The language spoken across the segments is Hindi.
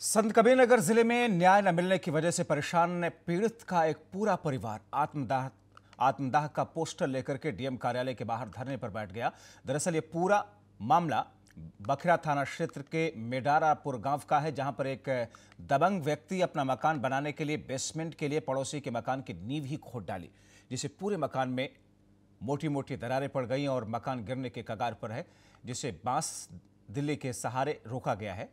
संत कबीर नगर जिले में न्याय न मिलने की वजह से परेशान पीड़ित का एक पूरा परिवार आत्मदाह आत्मदाह का पोस्टर लेकर के डीएम कार्यालय के बाहर धरने पर बैठ गया दरअसल ये पूरा मामला बखरा थाना क्षेत्र के मेडारापुर गांव का है जहां पर एक दबंग व्यक्ति अपना मकान बनाने के लिए बेसमेंट के लिए पड़ोसी के मकान की नींव ही खोद डाली जिसे पूरे मकान में मोटी मोटी दरारें पड़ गई और मकान गिरने के कगार पर है जिसे बांस दिल्ली के सहारे रोका गया है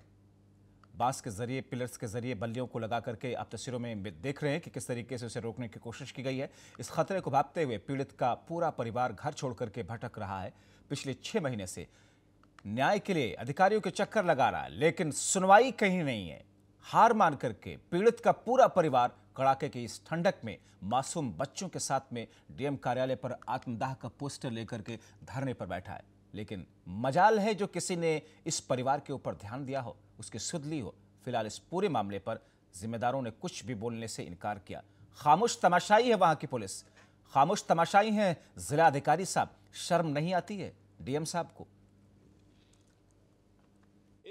बांस के जरिए पिलर्स के जरिए बल्लियों को लगा करके आप तस्वीरों में देख रहे हैं कि किस तरीके से उसे रोकने की कोशिश की गई है इस खतरे को भापते हुए पीड़ित का पूरा परिवार घर छोड़ करके भटक रहा है पिछले छह महीने से न्याय के लिए अधिकारियों के चक्कर लगा रहा है लेकिन सुनवाई कहीं नहीं है हार मान करके पीड़ित का पूरा परिवार कड़ाके की इस ठंडक में मासूम बच्चों के साथ में डीएम कार्यालय पर आत्मदाह का पोस्टर लेकर के धरने पर बैठा है लेकिन मजाल है जो किसी ने इस परिवार के ऊपर ध्यान दिया हो उसकी सुध ली हो फिलहाल इस पूरे मामले पर जिम्मेदारों ने कुछ भी बोलने से इनकार किया खामोश तमाशाई है वहां की पुलिस खामोश तमाशाई है जिला अधिकारी साहब शर्म नहीं आती है डीएम साहब को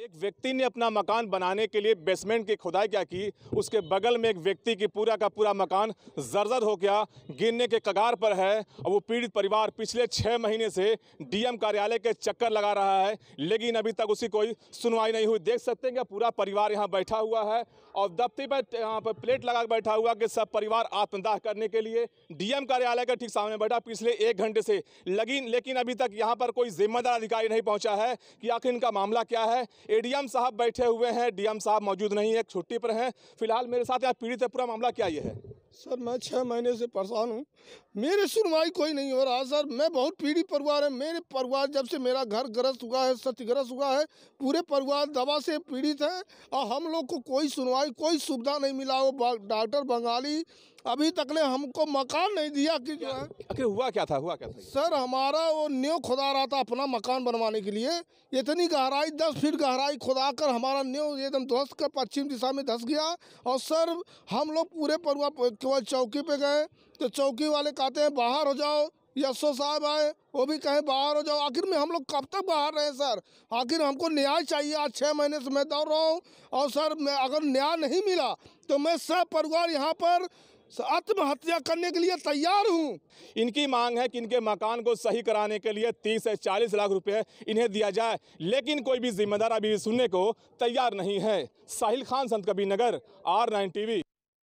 एक व्यक्ति ने अपना मकान बनाने के लिए बेसमेंट की खुदाई क्या की उसके बगल में एक व्यक्ति की पूरा का पूरा मकान जर्जर हो गया गिरने के कगार पर है और वो पीड़ित परिवार पिछले छः महीने से डीएम कार्यालय के चक्कर लगा रहा है लेकिन अभी तक उसी कोई सुनवाई नहीं हुई देख सकते हैं कि पूरा परिवार यहाँ बैठा हुआ है और दफ्ती पर यहाँ पर प्लेट लगा बैठा हुआ कि सब परिवार आत्मदाह करने के लिए डीएम कार्यालय के ठीक सामने बैठा पिछले एक घंटे से लेकिन लेकिन अभी तक यहाँ पर कोई जिम्मेदार अधिकारी नहीं पहुँचा है कि आखिर इनका मामला क्या है एडीएम साहब बैठे हुए हैं डीएम साहब मौजूद नहीं है छुट्टी पर हैं फिलहाल मेरे साथ यहाँ पीड़ित है पूरा मामला क्या ये है सर मैं छः महीने से परेशान हूँ मेरे सुनवाई कोई नहीं हो रहा सर मैं बहुत पीड़ित परिवार है मेरे परिवार जब से मेरा घर ग्रस्त हुआ है सत्यग्रस्त हुआ है पूरे परिवार दवा से पीड़ित है और हम लोग को कोई सुनवाई कोई सुविधा नहीं मिला वो डॉक्टर बंगाली अभी तक ने हमको मकान नहीं दिया कि जो है आखिर हुआ क्या था हुआ क्या था सर हमारा वो न्यो खुदा रहा था अपना मकान बनवाने के लिए इतनी गहराई दस फीट गहराई खुदा कर हमारा न्यो एकदम ध्वस्त कर पश्चिम दिशा में धस गया और सर हम लोग पूरे परिवार बाद चौकी पे गए तो चौकी वाले कहते हैं बाहर हो जाओ यशो साहब आए वो भी कहें बाहर हो जाओ आखिर में हम लोग कब तक बाहर रहे सर आखिर हमको न्याय चाहिए आज छः महीने से मैं दौड़ रहा हूँ और सर मैं अगर न्याय नहीं मिला तो मैं सब परिवार यहाँ पर आत्महत्या करने के लिए तैयार हूँ इनकी मांग है कि इनके मकान को सही कराने के लिए तीस से चालीस लाख रुपए इन्हें दिया जाए लेकिन कोई भी जिम्मेदार अभी सुनने को तैयार नहीं है साहिल खान संत नगर आर नाइन टी